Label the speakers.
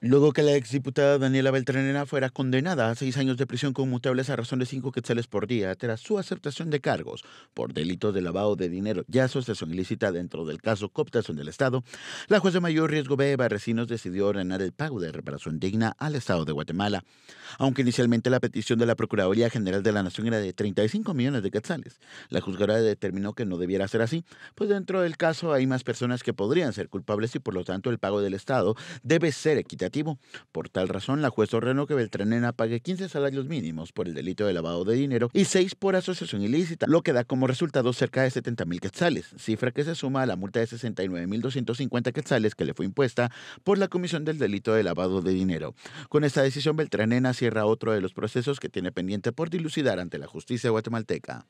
Speaker 1: Luego que la exdiputada Daniela Beltranera fuera condenada a seis años de prisión con mutables a razón de cinco quetzales por día tras su aceptación de cargos por delitos de lavado de dinero y asociación ilícita dentro del caso cooptación del Estado, la jueza mayor Riesgo B. Barrecinos decidió ordenar el pago de reparación digna al Estado de Guatemala, aunque inicialmente la petición de la Procuraduría General de la Nación era de 35 millones de quetzales. La juzgadora determinó que no debiera ser así, pues dentro del caso hay más personas que podrían ser culpables y por lo tanto el pago del Estado debe ser equitativo por tal razón, la juez ordenó que Beltranena pague 15 salarios mínimos por el delito de lavado de dinero y 6 por asociación ilícita, lo que da como resultado cerca de 70.000 quetzales, cifra que se suma a la multa de 69.250 quetzales que le fue impuesta por la comisión del delito de lavado de dinero. Con esta decisión, Beltranena cierra otro de los procesos que tiene pendiente por dilucidar ante la justicia guatemalteca.